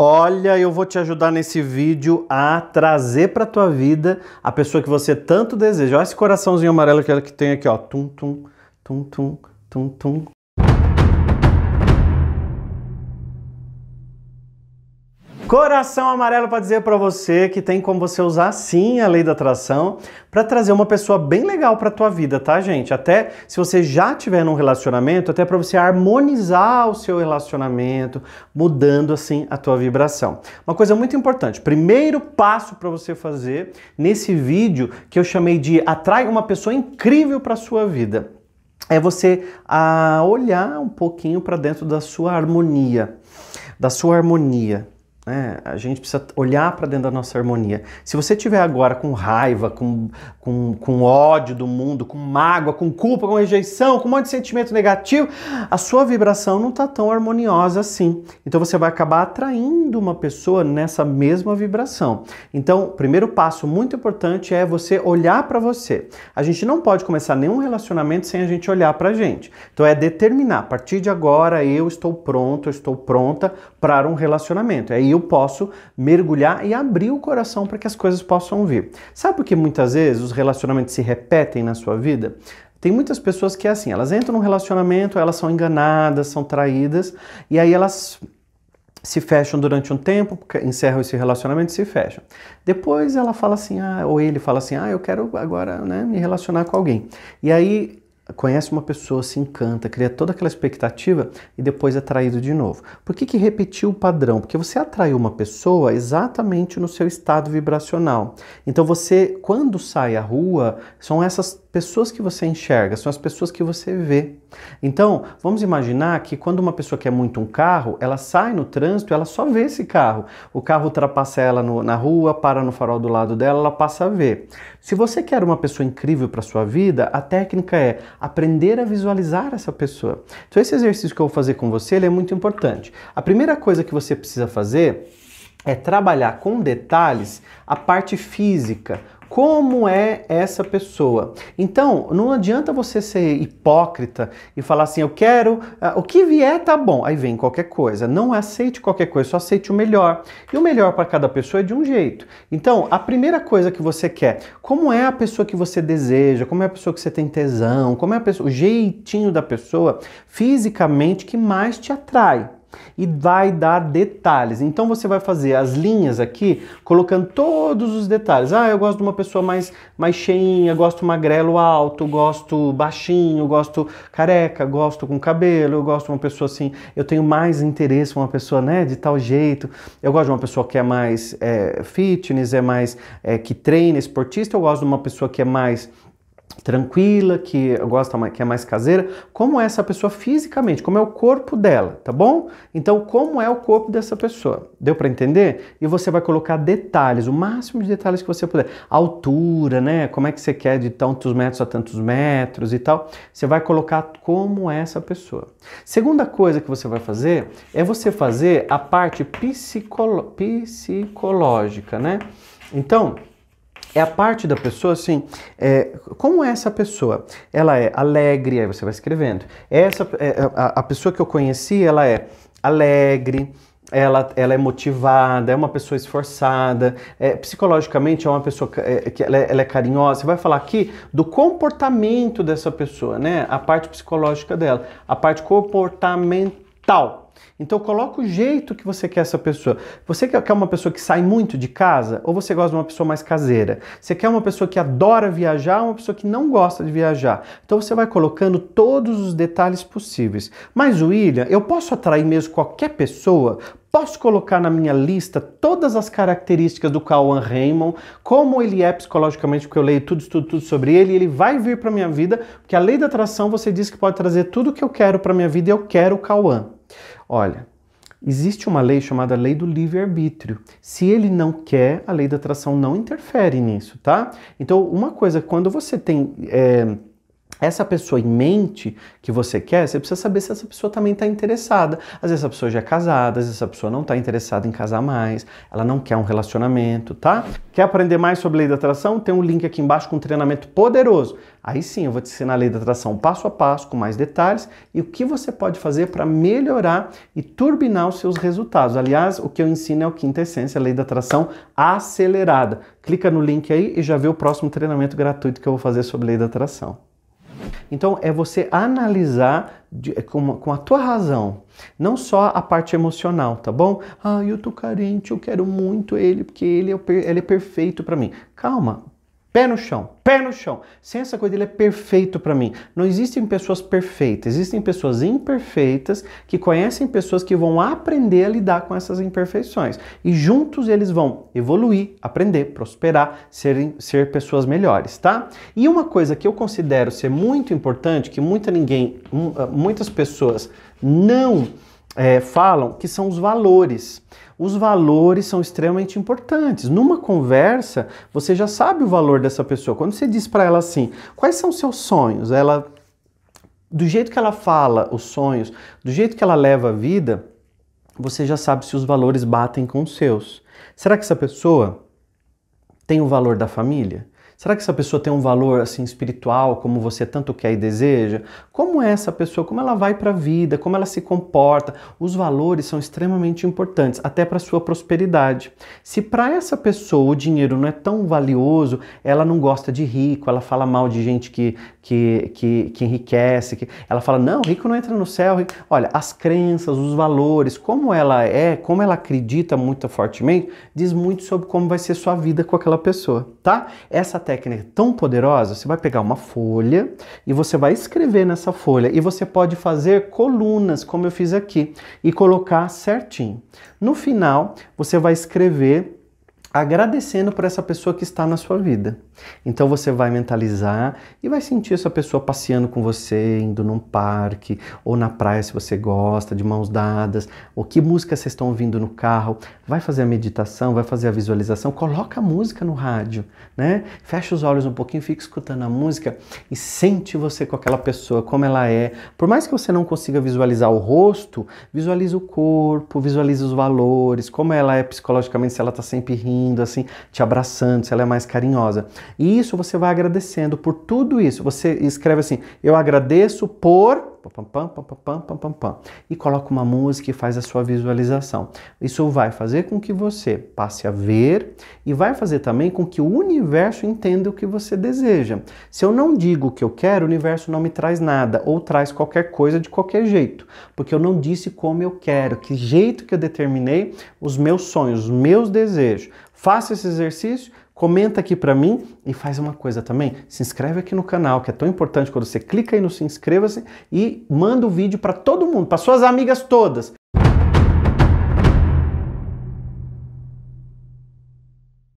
Olha, eu vou te ajudar nesse vídeo a trazer para tua vida a pessoa que você tanto deseja. Olha esse coraçãozinho amarelo que tem aqui, ó. Tum, tum, tum, tum, tum, tum. Coração amarelo para dizer para você que tem como você usar sim a lei da atração para trazer uma pessoa bem legal para tua vida, tá, gente? Até se você já tiver num relacionamento, até para você harmonizar o seu relacionamento, mudando assim a tua vibração. Uma coisa muito importante, primeiro passo para você fazer nesse vídeo que eu chamei de atrai uma pessoa incrível para sua vida é você a ah, olhar um pouquinho para dentro da sua harmonia, da sua harmonia. Né? A gente precisa olhar para dentro da nossa harmonia. Se você tiver agora com raiva, com, com, com ódio do mundo, com mágoa, com culpa, com rejeição, com um monte de sentimento negativo, a sua vibração não está tão harmoniosa assim. Então você vai acabar atraindo uma pessoa nessa mesma vibração. Então, o primeiro passo muito importante é você olhar para você. A gente não pode começar nenhum relacionamento sem a gente olhar para a gente. Então é determinar, a partir de agora eu estou pronto, eu estou pronta para um relacionamento. É eu eu posso mergulhar e abrir o coração para que as coisas possam vir. Sabe por que muitas vezes os relacionamentos se repetem na sua vida? Tem muitas pessoas que é assim, elas entram num relacionamento, elas são enganadas, são traídas, e aí elas se fecham durante um tempo, encerram esse relacionamento e se fecham. Depois ela fala assim, ah, ou ele fala assim, ah, eu quero agora né, me relacionar com alguém. E aí conhece uma pessoa, se encanta, cria toda aquela expectativa e depois é traído de novo. Por que, que repetir o padrão? Porque você atraiu uma pessoa exatamente no seu estado vibracional. Então você, quando sai à rua, são essas pessoas que você enxerga, são as pessoas que você vê. Então, vamos imaginar que quando uma pessoa quer muito um carro, ela sai no trânsito, ela só vê esse carro. O carro ultrapassa ela no, na rua, para no farol do lado dela, ela passa a ver. Se você quer uma pessoa incrível para sua vida, a técnica é aprender a visualizar essa pessoa. Então esse exercício que eu vou fazer com você, ele é muito importante. A primeira coisa que você precisa fazer é trabalhar com detalhes a parte física, como é essa pessoa. Então, não adianta você ser hipócrita e falar assim, eu quero, ah, o que vier tá bom. Aí vem qualquer coisa. Não aceite qualquer coisa, só aceite o melhor. E o melhor para cada pessoa é de um jeito. Então, a primeira coisa que você quer, como é a pessoa que você deseja, como é a pessoa que você tem tesão, como é pessoa, o jeitinho da pessoa fisicamente que mais te atrai e vai dar detalhes. Então você vai fazer as linhas aqui, colocando todos os detalhes. Ah, eu gosto de uma pessoa mais, mais cheinha, gosto magrelo alto, gosto baixinho, gosto careca, gosto com cabelo, eu gosto de uma pessoa assim, eu tenho mais interesse uma pessoa né, de tal jeito. Eu gosto de uma pessoa que é mais é, fitness, é mais é, que treina, esportista, eu gosto de uma pessoa que é mais tranquila, que gosta mais, que é mais caseira, como é essa pessoa fisicamente, como é o corpo dela, tá bom? Então, como é o corpo dessa pessoa? Deu para entender? E você vai colocar detalhes, o máximo de detalhes que você puder. Altura, né? Como é que você quer de tantos metros a tantos metros e tal. Você vai colocar como é essa pessoa. Segunda coisa que você vai fazer é você fazer a parte psicolo psicológica, né? Então, é a parte da pessoa assim, é, como é essa pessoa? Ela é alegre, aí você vai escrevendo. É essa é, é, a, a, pessoa que eu conheci, ela é alegre, ela, ela é motivada, é uma pessoa esforçada, é, psicologicamente é uma pessoa é, que ela, ela é, carinhosa. Você vai falar aqui do comportamento dessa pessoa, né? A parte psicológica dela, a parte comportamental. Então coloca o jeito que você quer essa pessoa. Você quer uma pessoa que sai muito de casa ou você gosta de uma pessoa mais caseira? Você quer uma pessoa que adora viajar ou uma pessoa que não gosta de viajar? Então você vai colocando todos os detalhes possíveis. Mas William, eu posso atrair mesmo qualquer pessoa? Posso colocar na minha lista todas as características do Kawan Raymond, como ele é psicologicamente, porque eu leio tudo, tudo, tudo sobre ele, e ele vai vir para minha vida, porque a lei da atração você diz que pode trazer tudo que eu quero para minha vida e eu quero o Kawan. Olha, existe uma lei chamada lei do livre-arbítrio. Se ele não quer, a lei da atração não interfere nisso, tá? Então, uma coisa, quando você tem. É essa pessoa em mente que você quer, você precisa saber se essa pessoa também está interessada. Às vezes essa pessoa já é casada, às vezes essa pessoa não está interessada em casar mais, ela não quer um relacionamento, tá? Quer aprender mais sobre a lei da atração? Tem um link aqui embaixo com um treinamento poderoso. Aí sim, eu vou te ensinar a lei da atração passo a passo, com mais detalhes e o que você pode fazer para melhorar e turbinar os seus resultados. Aliás, o que eu ensino é o Quinta Essência, a lei da atração acelerada. Clica no link aí e já vê o próximo treinamento gratuito que eu vou fazer sobre a lei da atração. Então é você analisar de, é, com, com, a tua razão, não só a parte emocional, tá bom? Ah, eu tô carente, eu quero muito ele, porque ele é, ele é perfeito para mim. Calma, Pé no chão, pé no chão. Sem essa coisa, ele é perfeito para mim. Não existem pessoas perfeitas, existem pessoas imperfeitas que conhecem pessoas que vão aprender a lidar com essas imperfeições. E juntos eles vão evoluir, aprender, prosperar, serem, ser pessoas melhores, tá? E uma coisa que eu considero ser muito importante, que muita ninguém, ah, muitas pessoas não é, falam, que são os valores. Os valores são extremamente importantes. Numa conversa, você já sabe o valor dessa pessoa. Quando você diz para ela assim, quais são seus sonhos? Ela, do jeito que ela fala os sonhos, do jeito que ela leva a vida, você já sabe se os valores batem com os seus. Será que essa pessoa tem o valor da família? Será que essa pessoa tem um valor assim espiritual como você tanto quer e deseja? Como é essa pessoa? Como ela vai para a vida? Como ela se comporta? Os valores são extremamente importantes, até para sua prosperidade. Se para essa pessoa o dinheiro não é tão valioso, ela não gosta de rico, ela fala mal de gente que que, que, que enriquece, que... ela fala não, rico não entra no céu. Rico... Olha, as crenças, os valores, como ela é, como ela acredita muito fortemente, diz muito sobre como vai ser sua vida com aquela pessoa, tá? Essa técnica tão poderosa, você vai pegar uma folha e você vai escrever nessa folha e você pode fazer colunas, como eu fiz aqui, e colocar certinho. No final, você vai escrever agradecendo por essa pessoa que está na sua vida. Então você vai mentalizar e vai sentir essa pessoa passeando com você, indo num parque ou na praia se você gosta, de mãos dadas, ou que música vocês estão ouvindo no carro. Vai fazer a meditação, vai fazer a visualização, coloca a música no rádio, né? Fecha os olhos um pouquinho, fica escutando a música e sente você com aquela pessoa, como ela é. Por mais que você não consiga visualizar o rosto, visualiza o corpo, visualiza os valores, como ela é psicologicamente, se ela está sempre rindo, sorrindo, assim, te abraçando, se ela é mais carinhosa. E isso você vai agradecendo por tudo isso. Você escreve assim: eu agradeço por e coloca uma música e faz a sua visualização. Isso vai fazer com que você passe a ver e vai fazer também com que o universo entenda o que você deseja. Se eu não digo o que eu quero, o universo não me traz nada ou traz qualquer coisa de qualquer jeito, porque eu não disse como eu quero, que jeito que eu determinei os meus sonhos, os meus desejos. Faça esse exercício, Comenta aqui para mim e faz uma coisa também, se inscreve aqui no canal, que é tão importante quando você clica aí no se inscreva-se e manda o vídeo para todo mundo, para suas amigas todas,